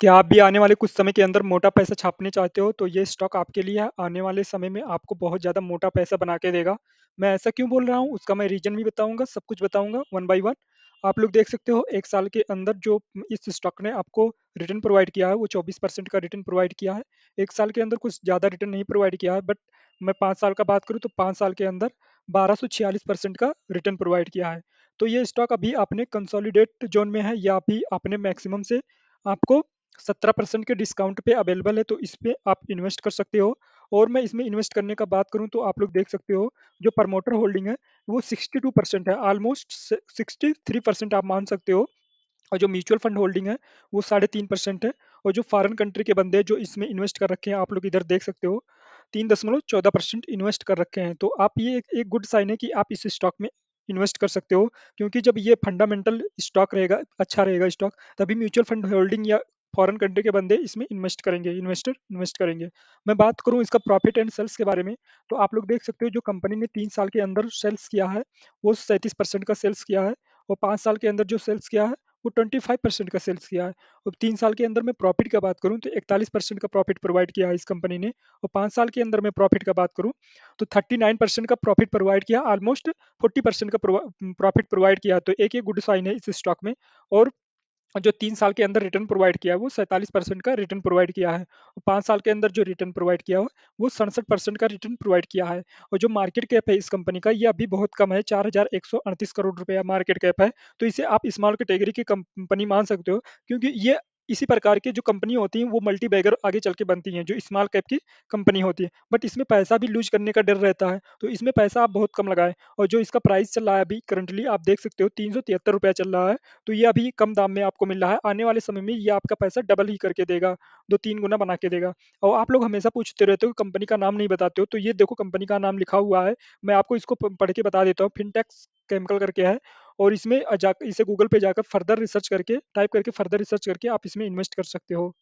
क्या आप भी आने वाले कुछ समय के अंदर मोटा पैसा छापने चाहते हो तो ये स्टॉक आपके लिए है। आने वाले समय में आपको बहुत ज़्यादा मोटा पैसा बना के देगा मैं ऐसा क्यों बोल रहा हूँ उसका मैं रीजन भी बताऊँगा सब कुछ बताऊँगा वन बाई वन आप लोग देख सकते हो एक साल के अंदर जो इस स्टॉक ने आपको रिटर्न प्रोवाइड किया है वो चौबीस परसेंट का रिटर्न प्रोवाइड किया है एक साल के अंदर कुछ ज़्यादा रिटर्न नहीं प्रोवाइड किया है बट मैं पाँच साल का बात करूँ तो पाँच साल के अंदर बारह परसेंट का रिटर्न प्रोवाइड किया है तो ये स्टॉक अभी आपने कंसोलिडेट जोन में है या अभी आपने मैक्सिमम से आपको सत्रह परसेंट के डिस्काउंट पे अवेलेबल है तो इस पर आप इन्वेस्ट कर सकते हो और मैं इसमें इन्वेस्ट करने का बात करूं तो आप लोग देख सकते हो जो प्रमोटर होल्डिंग है वो 62 परसेंट है ऑलमोस्ट 63 परसेंट आप मान सकते हो और जो म्यूचुअल फंड होल्डिंग है वो साढ़े तीन परसेंट है और जो फॉरेन कंट्री के बंदे जो इसमें इन्वेस्ट कर रखे हैं आप लोग इधर देख सकते हो तीन दशमलव चौदह परसेंट इन्वेस्ट कर रखे हैं तो आप ये एक, एक गुड साइन है कि आप इस स्टॉक में इन्वेस्ट कर सकते हो क्योंकि जब ये फंडामेंटल स्टॉक रहेगा अच्छा रहेगा स्टॉक तभी म्यूचुअल फंड होल्डिंग या फॉरेन कंट्री के बंदे इसमें इन्वेस्ट करेंगे इन्वेस्टर इन्वेस्ट करेंगे मैं बात करूं इसका प्रॉफिट एंड सेल्स के बारे में तो आप लोग देख सकते हो जो कंपनी ने तीन साल के अंदर सेल्स किया है वो सैंतीस परसेंट का सेल्स किया है और पाँच साल के अंदर जो सेल्स किया है वो ट्वेंटी फाइव परसेंट का सेल्स किया है और तीन साल के अंदर मैं प्रॉफिट का बात करूँ तो इकतालीस परसेंट का प्रॉफिट प्रोवाइड किया है इस कंपनी ने और पाँच साल के अंदर मैं प्रॉफिट का बात करूँ तो नाइन परसेंट का प्रॉफिट प्रोवाइड किया ऑलमोस्ट फोर्टी परसेंट का प्रॉफिट प्रोवाइड किया तो एक एक गुड साइन है इस स्टॉक में और जो तीन साल के अंदर रिटर्न प्रोवाइड किया है वो सैंतालीस परसेंट का रिटर्न प्रोवाइड किया है और पाँच साल के अंदर जो रिटर्न प्रोवाइड किया है वो सड़सठ परसेंट का रिटर्न प्रोवाइड किया है और जो मार्केट कैप है इस कंपनी का ये अभी बहुत कम है चार हजार एक सौ अड़तीस करोड़ रुपया मार्केट कैप है तो इसे आप स्मॉल कैटेगरी की कंपनी मान सकते हो क्योंकि ये इसी प्रकार की जो कंपनी होती हैं वो मल्टी बैगर आगे चल के बनती हैं जो स्मॉल कैप की कंपनी होती है बट इसमें पैसा भी लूज करने का डर रहता है तो इसमें पैसा आप बहुत कम लगाएं और जो इसका प्राइस चल रहा है अभी करंटली आप देख सकते हो तीन सौ तिहत्तर रुपया चल रहा है तो ये अभी कम दाम में आपको मिल रहा है आने वाले समय में ये आपका पैसा डबल ही करके देगा दो तीन गुना बना के देगा और आप लोग हमेशा पूछते रहते हो कंपनी का नाम नहीं बताते हो तो ये देखो कंपनी का नाम लिखा हुआ है मैं आपको इसको पढ़ के बता देता हूँ फिनटेक्स केमिकल करके है और इसमें इसे गूगल पे जाकर फर्दर रिसर्च करके टाइप करके फर्दर रिसर्च करके आप इसमें इन्वेस्ट कर सकते हो